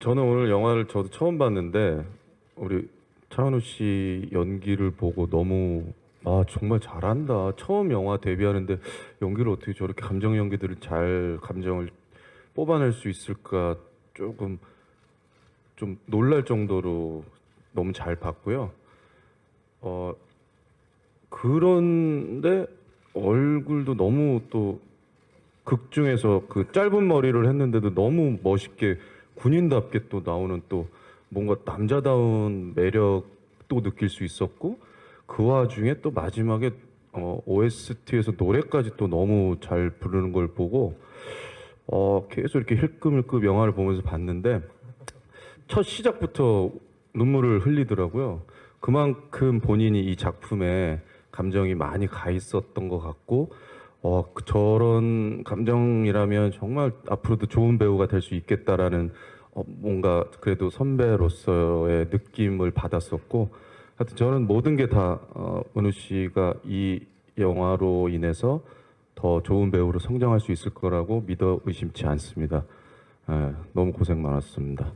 저는 오늘 영화를 저도 처음 봤는데 우리 차은우 씨 연기를 보고 너무 아 정말 잘한다. 처음 영화 데뷔하는데 연기를 어떻게 저렇게 감정 연기들을 잘 감정을 뽑아낼 수 있을까 조금 좀 놀랄 정도로 너무 잘 봤고요. 어 그런데 얼굴도 너무 또 극중에서 그 짧은 머리를 했는데도 너무 멋있게 군인답게 또 나오는 또 뭔가 남자다운 매력도 느낄 수 있었고 그 와중에 또 마지막에 어, OST에서 노래까지 또 너무 잘 부르는 걸 보고 어, 계속 이렇게 힐끔힐끔 영화를 보면서 봤는데 첫 시작부터 눈물을 흘리더라고요. 그만큼 본인이 이 작품에 감정이 많이 가 있었던 것 같고 어, 그 저런 감정이라면 정말 앞으로도 좋은 배우가 될 수 있겠다라는 어, 뭔가 그래도 선배로서의 느낌을 받았었고 하여튼 저는 모든 게다 어, 은우 씨가 이 영화로 인해서 더 좋은 배우로 성장할 수 있을 거라고 믿어 의심치 않습니다. 에, 예, 너무 고생 많았습니다.